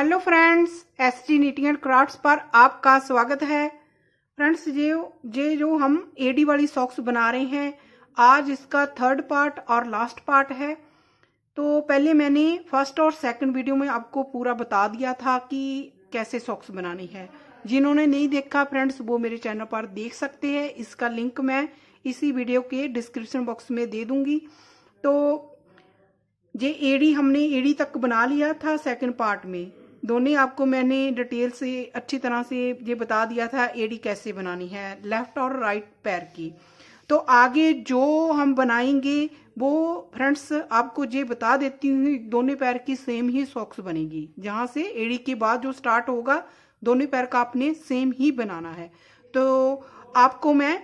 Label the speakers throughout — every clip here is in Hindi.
Speaker 1: hello friends S T knitting and craft पर आपका स्वागत है फ्रेंड्स ये ये जो हम एडी वाली सॉक्स बना रहे हैं आज इसका थर्ड पार्ट और लास्ट पार्ट है तो पहले मैंने फर्स्ट और सेकंड वीडियो में आपको पूरा बता दिया था कि कैसे सॉक्स बनानी है जिन्होंने नहीं देखा फ्रेंड्स वो मेरे चैनल पर देख सकते हैं इसका लिंक मैं इसी वीडियो के डिस्क्रिप्शन बॉक्स में दे दूंगी तो ये एडी हमने एडी तक बना लिया था सेकंड पार्ट में दोनों आपको मैंने डिटेल से अच्छी तरह से ये बता दिया था एडी कैसे बनानी है लेफ्ट और राइट पैर की तो आगे जो हम बनाएंगे वो फ्रेंड्स आपको ये बता देती हूँ दोनों पैर की सेम ही सॉक्स बनेगी जहाँ से एड़ी के बाद जो स्टार्ट होगा दोनों पैर का आपने सेम ही बनाना है तो आपको मैं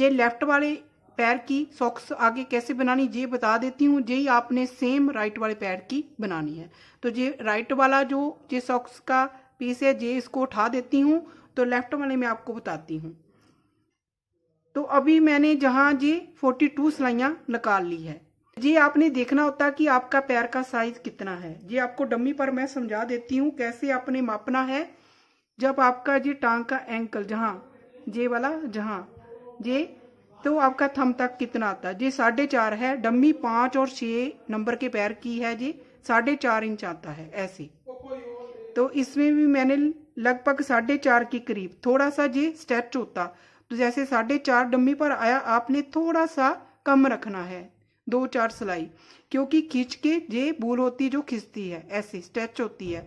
Speaker 1: ये लेफ्ट वाले पैर की सॉक्स आगे कैसे बनानी ये बता देती हूँ ये आपने सेम राइट वाले पैर की बनानी है तो ये राइट वाला जो ये सॉक्स का पीस है ये इसको उठा देती हूँ तो लेफ्ट वाले में आपको बताती हूँ तो अभी मैंने जहाँ ये फोर्टी टू सिलाइया निकाल ली है ये आपने देखना होता कि आपका पैर का साइज कितना है ये आपको डम्मी पर मैं समझा देती हूँ कैसे आपने मापना है जब आपका ये टांग का एंकल जहाँ ये वाला जहाँ ये तो आपका थम तक कितना आता है जी साढ़े चार है डम्मी पांच और छः नंबर के पैर की है जी साढ़े चार इंच आता है ऐसे तो इसमें भी मैंने लगभग साढ़े चार के करीब थोड़ा सा जी स्ट्रेच होता तो जैसे साढ़े चार डम्मी पर आया आपने थोड़ा सा कम रखना है दो चार सिलाई क्योंकि खींच के जे बोल होती जो खिंचती है ऐसे स्ट्रेच होती है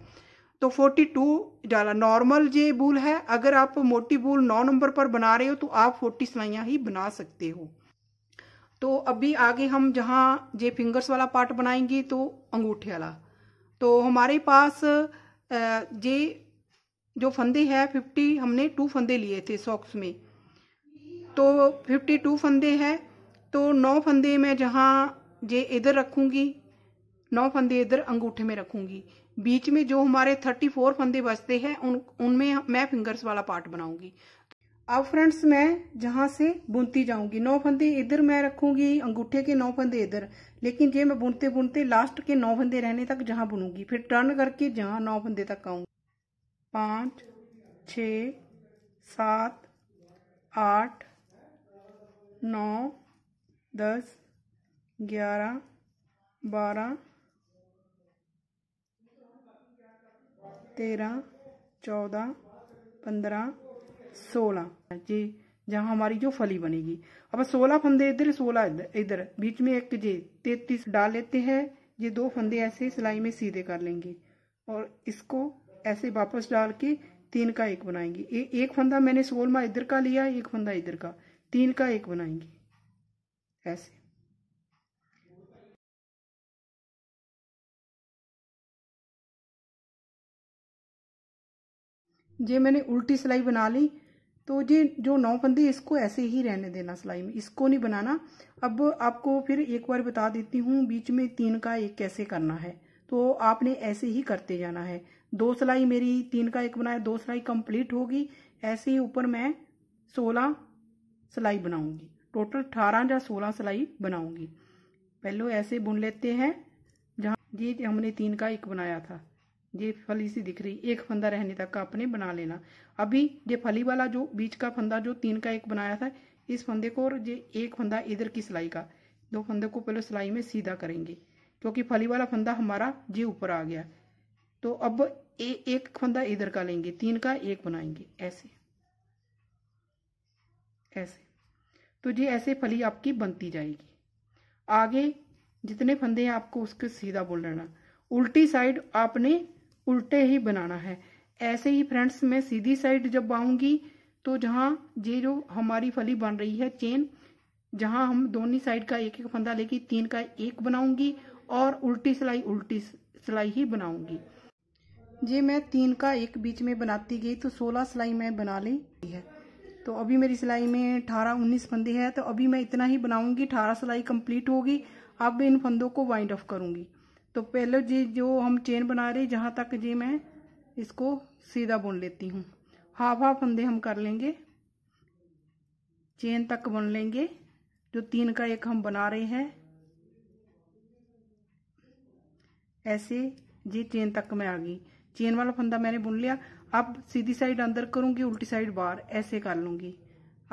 Speaker 1: तो 42 डाला नॉर्मल जे बूल है अगर आप मोटी बूल नौ नंबर पर बना रहे हो तो आप 40 सिलाइयाँ ही बना सकते हो तो अभी आगे हम जहाँ जे फिंगर्स वाला पार्ट बनाएंगे तो अंगूठे वाला तो हमारे पास जे जो फंदे हैं फिफ्टी हमने टू फंदे लिए थे सॉक्स में तो फिफ्टी टू फंदे हैं तो नौ फंदे मैं जहाँ जे इधर रखूँगी नौ फंदे इधर अंगूठे में रखूंगी बीच में जो हमारे थर्टी फोर फंदे बचते हैं उन उनमें मैं फिंगर्स वाला पार्ट बनाऊंगी अब फ्रेंड्स मैं जहां से बुनती जाऊंगी नौ फंदे इधर मैं रखूंगी अंगूठे के नौ फंदे इधर लेकिन ये मैं बुनते बुनते लास्ट के नौ फंदे रहने तक जहां बुनूंगी फिर टर्न करके जहां नौ फंदे तक आऊंगी पाँच छ सात आठ नौ दस ग्यारह बारह तेरह चौदह पंद्रह सोलह जी जहाँ हमारी जो फली बनेगी अब सोलह फंदे इधर सोलह इधर बीच में एक जे तैतीस डाल लेते हैं ये दो फंदे ऐसे सिलाई में सीधे कर लेंगे और इसको ऐसे वापस डाल के तीन का एक बनाएंगे ए, एक फंदा मैंने सोलमा इधर का लिया एक फंदा इधर का तीन का एक बनाएंगे ऐसे ये मैंने उल्टी सिलाई बना ली तो ये जो नौ फंदे इसको ऐसे ही रहने देना सिलाई में इसको नहीं बनाना अब आपको फिर एक बार बता देती हूँ बीच में तीन का एक कैसे करना है तो आपने ऐसे ही करते जाना है दो सिलाई मेरी तीन का एक बनाया दो सिलाई कंप्लीट होगी ऐसे ही ऊपर मैं सोलह सिलाई बनाऊंगी टोटल अठारह या सोलह सिलाई बनाऊंगी पहले ऐसे बुन लेते हैं जहाँ ये हमने तीन का एक बनाया था ये फली सी दिख रही एक फंदा रहने तक का आपने बना लेना अभी ये फली वाला जो बीच का फंदा जो तीन का एक बनाया था इस फंदे को और ये एक फंदा इधर की सिलाई का दो फंदे को पहले सिलाई में सीधा करेंगे क्योंकि फली वाला फंदा हमारा ये ऊपर आ गया तो अब ए, एक फंदा इधर का लेंगे तीन का एक बनाएंगे ऐसे ऐसे तो ये ऐसे फली आपकी बनती जाएगी आगे जितने फंदे हैं आपको उसके सीधा बोल लेना उल्टी साइड आपने उल्टे ही बनाना है ऐसे ही फ्रेंड्स मैं सीधी साइड जब आऊँगी तो जहाँ ये जो हमारी फली बन रही है चेन जहाँ हम दोनों साइड का एक एक फंदा लेके तीन का एक बनाऊंगी और उल्टी सिलाई उल्टी सिलाई ही बनाऊंगी ये मैं तीन का एक बीच में बनाती गई तो सोलह सिलाई मैं बना ली है तो अभी मेरी सिलाई में अठारह उन्नीस फंदे हैं तो अभी मैं इतना ही बनाऊंगी अठारह सिलाई कंप्लीट होगी अब इन फंदों को वाइंड ऑफ करूंगी तो पहले जी जो हम चेन बना रहे जहाँ तक जी मैं इसको सीधा बुन लेती हूँ हाफ हाफ फंदे हम कर लेंगे चेन तक बुन लेंगे जो तीन का एक हम बना रहे हैं ऐसे जी चेन तक मैं आ गई चेन वाला फंदा मैंने बुन लिया अब सीधी साइड अंदर करूँगी उल्टी साइड बाहर ऐसे कर लूँगी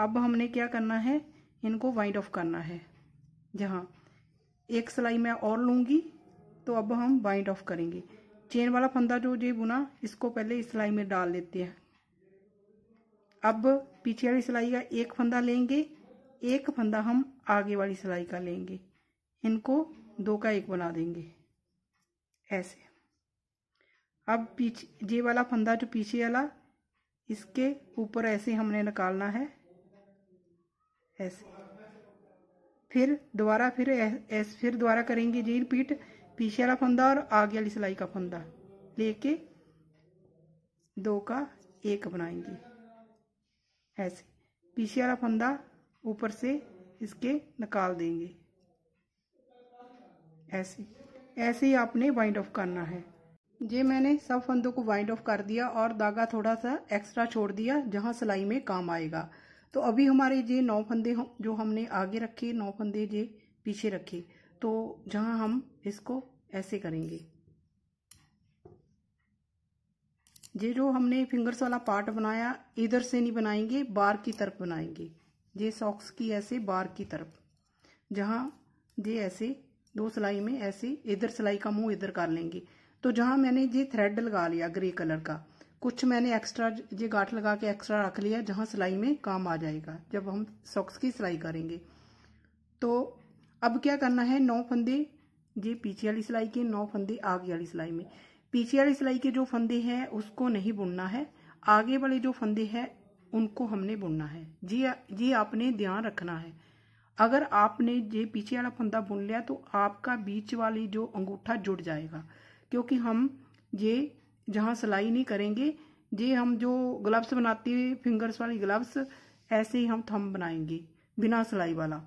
Speaker 1: अब हमने क्या करना है इनको वाइंड ऑफ करना है जहाँ एक सिलाई मैं और लूँगी तो अब हम बाइंड ऑफ करेंगे चेन वाला फंदा जो ये बुना इसको पहले इस सिलाई में डाल लेते हैं अब पीछे वाली सिलाई का एक फंदा लेंगे एक फंदा हम आगे वाली सिलाई का लेंगे इनको दो का एक बना देंगे ऐसे अब पीछे जे वाला फंदा जो पीछे वाला इसके ऊपर ऐसे हमने निकालना है ऐसे फिर दोबारा फिर ऐसे फिर दोबारा करेंगे जी रिपीट पीछे वाला फंदा और आगे वाली सिलाई का फंदा लेके दो का एक बनाएंगे ऐसे पीछे वाला फंदा ऊपर से इसके निकाल देंगे ऐसे ऐसे ही आपने वाइंड ऑफ करना है ये मैंने सब फंदों को वाइंड ऑफ कर दिया और धागा थोड़ा सा एक्स्ट्रा छोड़ दिया जहाँ सिलाई में काम आएगा तो अभी हमारे ये नौ फंदे जो हमने आगे रखे नौ फंदे ये पीछे रखे तो जहाँ हम इसको ऐसे करेंगे ये जो हमने फिंगर्स वाला पार्ट बनाया इधर से नहीं बनाएंगे बार की तरफ बनाएंगे ये सॉक्स की ऐसे बार की तरफ जहाँ ये ऐसे दो सिलाई में ऐसे इधर सिलाई का मुंह इधर कर लेंगे तो जहाँ मैंने ये थ्रेड लगा लिया ग्रे कलर का कुछ मैंने एक्स्ट्रा ये गाठ लगा के एक्स्ट्रा रख लिया जहाँ सिलाई में काम आ जाएगा जब हम सॉक्स की सिलाई करेंगे तो अब क्या करना है नौ फंदे ये पीछे वाली सिलाई के नौ फंदे आगे वाली सिलाई में पीछे वाली सिलाई के जो फंदे हैं उसको नहीं बुनना है आगे वाले जो फंदे हैं उनको हमने बुनना है जी जी आपने ध्यान रखना है अगर आपने ये पीछे वाला फंदा बुन लिया तो आपका बीच वाली जो अंगूठा जुड़ जाएगा क्योंकि हम ये जहाँ सिलाई नहीं करेंगे ये हम जो ग्लव्स बनाते हैं फिंगर्स वाली ग्लव्स ऐसे ही हम थम बनाएंगे बिना सिलाई वाला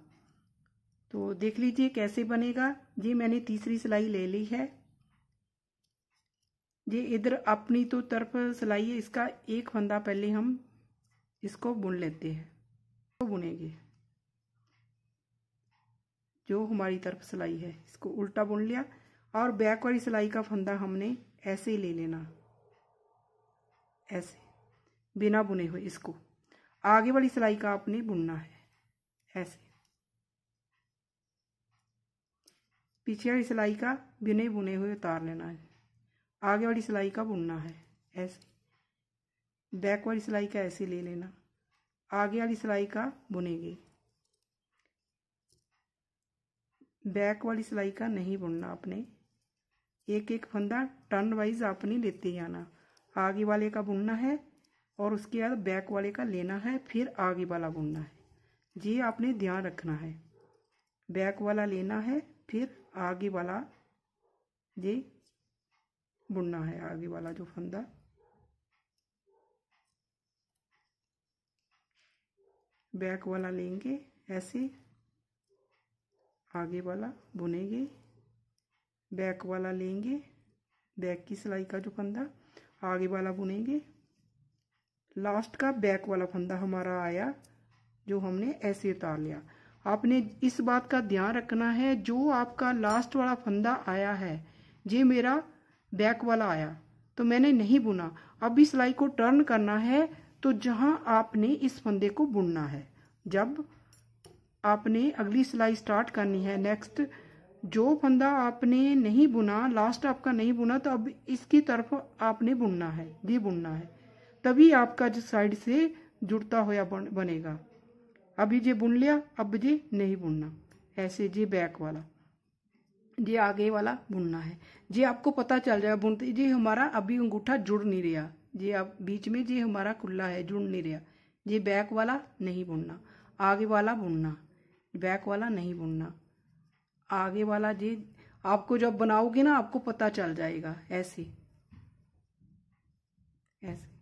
Speaker 1: तो देख लीजिए कैसे बनेगा जी मैंने तीसरी सिलाई ले ली है जी इधर अपनी तो तरफ सिलाई है इसका एक फंदा पहले हम इसको बुन लेते हैं तो बुनेंगे जो हमारी तरफ सिलाई है इसको उल्टा बुन लिया और बैक वाली सिलाई का फंदा हमने ऐसे ही ले लेना ऐसे बिना बुने हुए इसको आगे वाली सिलाई का आपने बुनना है ऐसे पीछे वाली सिलाई का बिने बुने हुए उतार लेना है आगे वाली सिलाई का बुनना है ऐसे बैक वाली सिलाई का ऐसे ले लेना आगे वाली सिलाई का बुनेंगे बैक वाली सिलाई का नहीं बुनना आपने एक एक फंदा टर्न वाइज आपने लेते जाना आगे वाले का बुनना है और उसके बाद बैक वाले का लेना है फिर आगे वाला बुनना है ये आपने ध्यान रखना है बैक वाला लेना है फिर आगे वाला ये बुनना है आगे वाला जो फंदा बैक वाला लेंगे ऐसे आगे वाला बुनेंगे बैक वाला लेंगे बैक की सिलाई का जो फंदा आगे वाला बुनेंगे लास्ट का बैक वाला फंदा हमारा आया जो हमने ऐसे उतार लिया आपने इस बात का ध्यान रखना है जो आपका लास्ट वाला फंदा आया है ये मेरा बैक वाला आया तो मैंने नहीं बुना अब इस सिलाई को टर्न करना है तो जहां आपने इस फंदे को बुनना है जब आपने अगली सिलाई स्टार्ट करनी है नेक्स्ट जो फंदा आपने नहीं बुना लास्ट आपका नहीं बुना तो अब इसकी तरफ आपने बुनना है ये बुनना है तभी आपका जो साइड से जुड़ता हुआ बनेगा अभी जे बुन लिया अब जे नहीं बुनना ऐसे जे बैक वाला जे आगे वाला बुनना है जे आपको पता चल जाएगा बुनते जे हमारा अभी अंगूठा जुड़ नहीं रहा जे आप बीच में जे हमारा खुला है जुड़ नहीं रहा जे बैक वाला नहीं बुनना आगे वाला बुनना बैक वाला नहीं बुनना आगे वाला जे आपको जब बनाओगे ना आपको पता चल जाएगा ऐसे ऐसे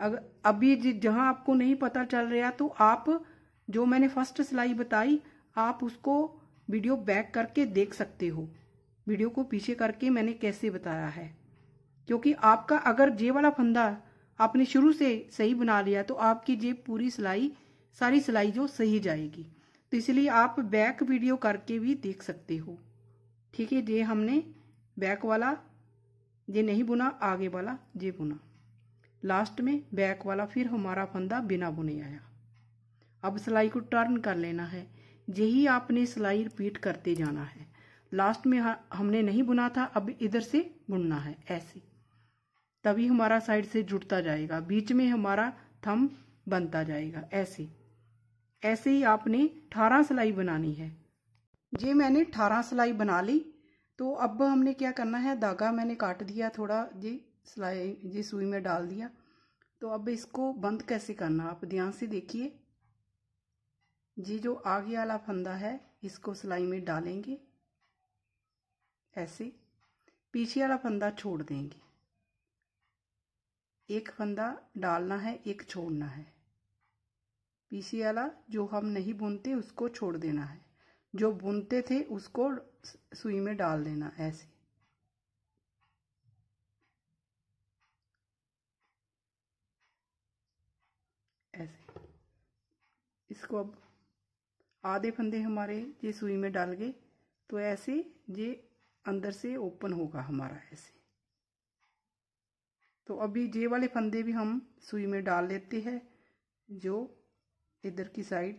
Speaker 1: अगर अभी जहां आपको नहीं पता चल रहा तो आप जो मैंने फर्स्ट सिलाई बताई आप उसको वीडियो बैक करके देख सकते हो वीडियो को पीछे करके मैंने कैसे बताया है क्योंकि आपका अगर जे वाला फंदा आपने शुरू से सही बना लिया तो आपकी जेब पूरी सिलाई सारी सिलाई जो सही जाएगी तो इसलिए आप बैक वीडियो करके भी देख सकते हो ठीक है ये हमने बैक वाला ये नहीं बुना आगे वाला जे बुना लास्ट में बैक वाला फिर हमारा फंदा बिना बुने आया अब सिलाई को टर्न कर लेना है यही आपने सिलाई रिपीट करते जाना है लास्ट में हमने नहीं बुना था अब इधर से बुनना है ऐसे तभी हमारा साइड से जुड़ता जाएगा बीच में हमारा थम बनता जाएगा ऐसे ऐसे ही आपने अठारह सिलाई बनानी है ये मैंने अठारह सिलाई बना ली तो अब हमने क्या करना है धागा मैंने काट दिया थोड़ा ये सिलाई जी सुई में डाल दिया तो अब इसको बंद कैसे करना आप ध्यान से देखिए जी जो आगे वाला फंदा है इसको सिलाई में डालेंगे ऐसे पीछे वाला फंदा छोड़ देंगे एक फंदा डालना है एक छोड़ना है पीछे वाला जो हम नहीं बुनते उसको छोड़ देना है जो बुनते थे उसको सुई में डाल देना ऐसे ऐसे इसको अब आधे फंदे हमारे ये सुई में डाल गए तो ऐसे ये अंदर से ओपन होगा हमारा ऐसे तो अभी ये वाले फंदे भी हम सुई में डाल लेते हैं जो इधर की साइड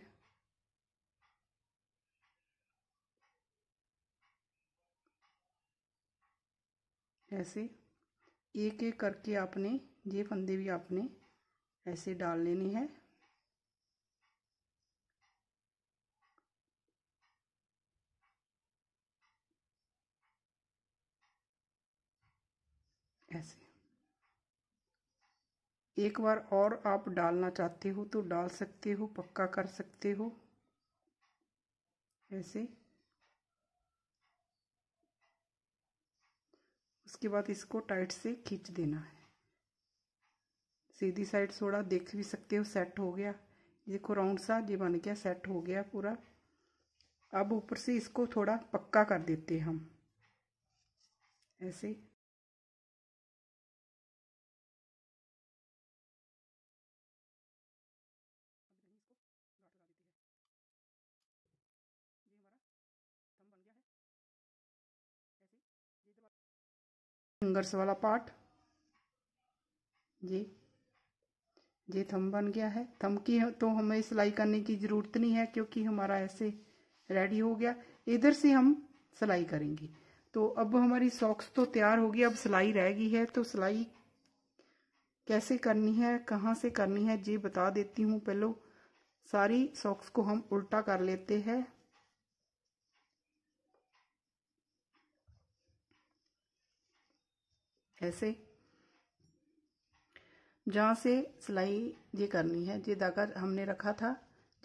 Speaker 1: ऐसे एक एक करके आपने ये फंदे भी आपने ऐसे डाल लेनी है ऐसे एक बार और आप डालना चाहते हो तो डाल सकते हो पक्का कर सकते हो ऐसे उसके बाद इसको टाइट से खींच देना है सीधी साइड थोड़ा देख भी सकते हो सेट हो गया देखो राउंड सा ये बन गया सेट हो गया पूरा अब ऊपर से इसको थोड़ा पक्का कर देते हैं हम ऐसे फिंगर्स वाला पार्ट जी ये थम बन गया है थम की तो हमें सिलाई करने की ज़रूरत नहीं है क्योंकि हमारा ऐसे रेडी हो गया इधर से हम सिलाई करेंगे तो अब हमारी सॉक्स तो तैयार होगी अब सिलाई रह गई है तो सिलाई कैसे करनी है कहाँ से करनी है ये बता देती हूँ पहले सारी सॉक्स को हम उल्टा कर लेते हैं ऐसे जहाँ से सिलाई ये करनी है ये धागा हमने रखा था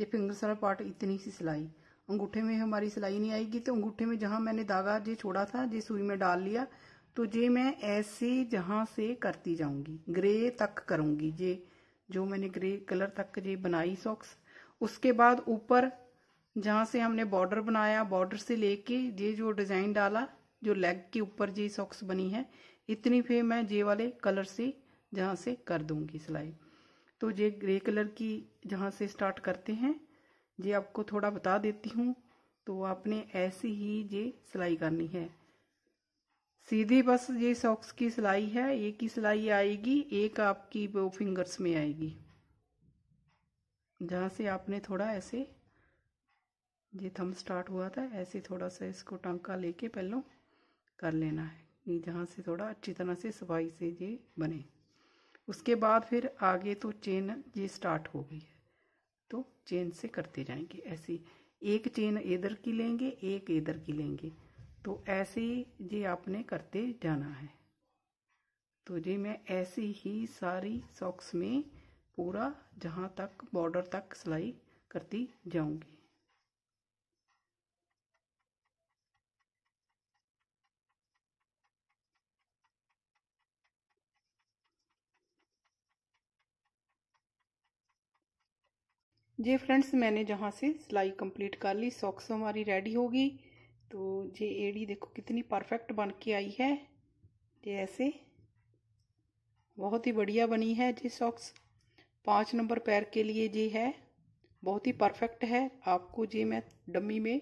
Speaker 1: ये फिंगर्स वाला पार्ट इतनी सी सिलाई अंगूठे में हमारी सिलाई नहीं आएगी तो अंगूठे में जहाँ मैंने धागा जे छोड़ा था जे सुई में डाल लिया तो ये मैं ऐसे जहाँ से करती जाऊंगी ग्रे तक करूंगी ये जो मैंने ग्रे कलर तक ये बनाई सॉक्स उसके बाद ऊपर जहाँ से हमने बॉर्डर बनाया बॉर्डर से लेके ये जो डिज़ाइन डाला जो लेग के ऊपर ये सॉक्स बनी है इतनी फिर मैं ये वाले कलर से जहाँ से कर दूंगी सिलाई तो ये ग्रे कलर की जहाँ से स्टार्ट करते हैं ये आपको थोड़ा बता देती हूँ तो आपने ऐसी ही ये सिलाई करनी है सीधी बस ये सॉक्स की सिलाई है एक ही सिलाई आएगी एक आपकी वो फिंगर्स में आएगी जहाँ से आपने थोड़ा ऐसे ये थम स्टार्ट हुआ था ऐसे थोड़ा सा इसको टांका लेके पहलों कर लेना है जहाँ से थोड़ा अच्छी तरह से सफाई से ये बने उसके बाद फिर आगे तो चेन ये स्टार्ट हो गई है तो चेन से करते जाएंगे ऐसे एक चेन इधर की लेंगे एक इधर की लेंगे तो ऐसे ये आपने करते जाना है तो जी मैं ऐसे ही सारी सॉक्स में पूरा जहाँ तक बॉर्डर तक सिलाई करती जाऊँगी जे फ्रेंड्स मैंने जहाँ से सिलाई कंप्लीट कर ली सॉक्स हमारी रेडी होगी तो ये एड़ी देखो कितनी परफेक्ट बन के आई है ये ऐसे बहुत ही बढ़िया बनी है जी सॉक्स पाँच नंबर पैर के लिए जी है बहुत ही परफेक्ट है आपको जी मैं डमी में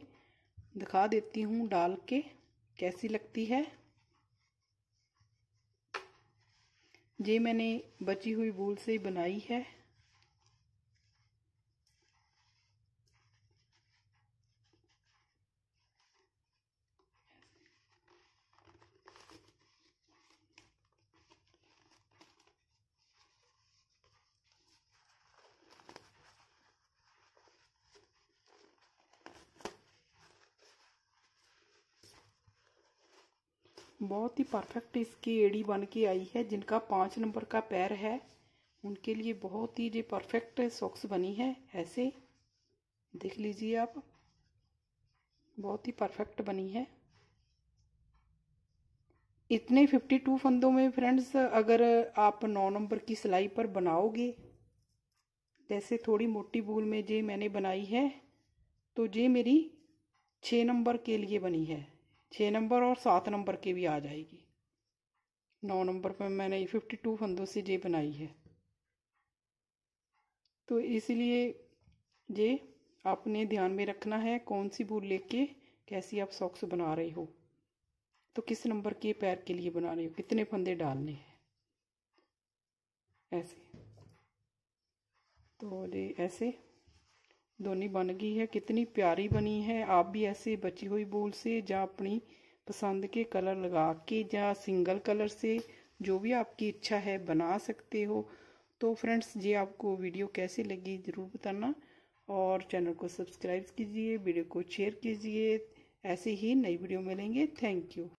Speaker 1: दिखा देती हूँ डाल के कैसी लगती है जी मैंने बची हुई भूल से बनाई है बहुत ही परफेक्ट इसकी एड़ी बन के आई है जिनका पाँच नंबर का पैर है उनके लिए बहुत ही ये परफेक्ट सॉक्स बनी है ऐसे देख लीजिए आप बहुत ही परफेक्ट बनी है इतने फिफ्टी टू फंदों में फ्रेंड्स अगर आप नौ नंबर की सिलाई पर बनाओगे जैसे थोड़ी मोटी भूल में जे मैंने बनाई है तो ये मेरी छः नंबर के लिए बनी है छः नंबर और सात नंबर की भी आ जाएगी नौ नंबर पर मैंने फिफ्टी टू फंदों से जे बनाई है तो इसलिए ये आपने ध्यान में रखना है कौन सी भूल लेके कैसी आप सॉक्स बना रहे हो तो किस नंबर के पैर के लिए बना रहे हो कितने फंदे डालने हैं ऐसे तो ये ऐसे दोनी बन गई है कितनी प्यारी बनी है आप भी ऐसे बची हुई बूल से या अपनी पसंद के कलर लगा के या सिंगल कलर से जो भी आपकी इच्छा है बना सकते हो तो फ्रेंड्स ये आपको वीडियो कैसे लगी ज़रूर बताना और चैनल को सब्सक्राइब कीजिए वीडियो को शेयर कीजिए ऐसे ही नई वीडियो मिलेंगे थैंक यू